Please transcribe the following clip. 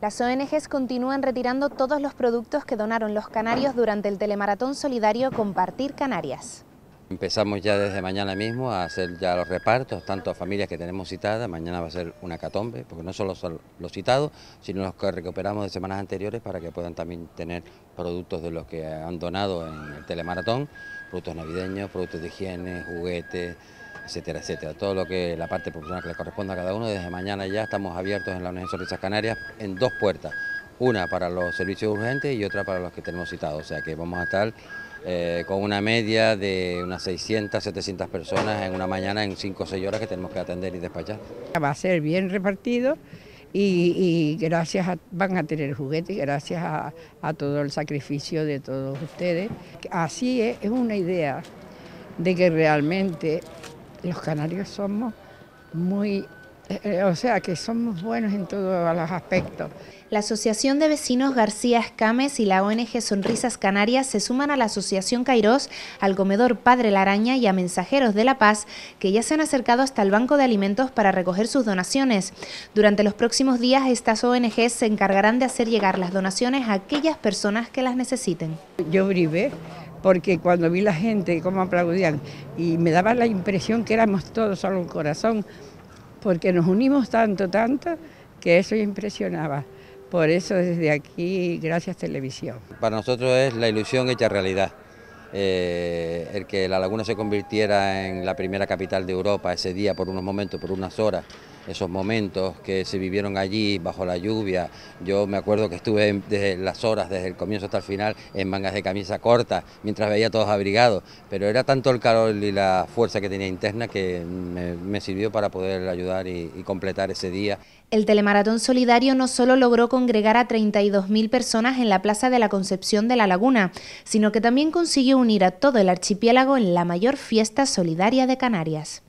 Las ONGs continúan retirando todos los productos que donaron los canarios durante el telemaratón solidario Compartir Canarias. Empezamos ya desde mañana mismo a hacer ya los repartos, tanto a familias que tenemos citadas, mañana va a ser una catombe, porque no solo son los citados, sino los que recuperamos de semanas anteriores para que puedan también tener productos de los que han donado en el telemaratón, productos navideños, productos de higiene, juguetes, etcétera, etcétera. Todo lo que la parte profesional que le corresponda a cada uno, desde mañana ya estamos abiertos en la Unión de Sorrisas Canarias en dos puertas, una para los servicios urgentes y otra para los que tenemos citados, o sea que vamos a estar eh, con una media de unas 600, 700 personas en una mañana en 5 o 6 horas que tenemos que atender y despachar. Va a ser bien repartido. Y, gracias a, van a tener juguetes gracias a, todo el sacrificio de todos ustedes. Así es, es una idea de que realmente los canarios somos muy eh, eh, o sea que somos buenos en todos los aspectos. La Asociación de Vecinos García Escames y la ONG Sonrisas Canarias se suman a la Asociación Cairós, al comedor Padre la Araña y a Mensajeros de la Paz, que ya se han acercado hasta el Banco de Alimentos para recoger sus donaciones. Durante los próximos días, estas ONGs se encargarán de hacer llegar las donaciones a aquellas personas que las necesiten. Yo bribé porque cuando vi la gente, cómo aplaudían, y me daba la impresión que éramos todos solo un corazón, porque nos unimos tanto, tanto, que eso impresionaba. Por eso desde aquí, gracias televisión. Para nosotros es la ilusión hecha realidad. Eh, el que La Laguna se convirtiera en la primera capital de Europa ese día por unos momentos, por unas horas, esos momentos que se vivieron allí bajo la lluvia. Yo me acuerdo que estuve desde las horas, desde el comienzo hasta el final, en mangas de camisa corta, mientras veía a todos abrigados, pero era tanto el calor y la fuerza que tenía interna que me, sirvió para poder ayudar y, y completar ese día. El telemaratón solidario no solo logró congregar a 32.000 personas en la Plaza de la Concepción de la Laguna, sino que también consiguió unir a todo el archipiélago en la mayor fiesta solidaria de Canarias.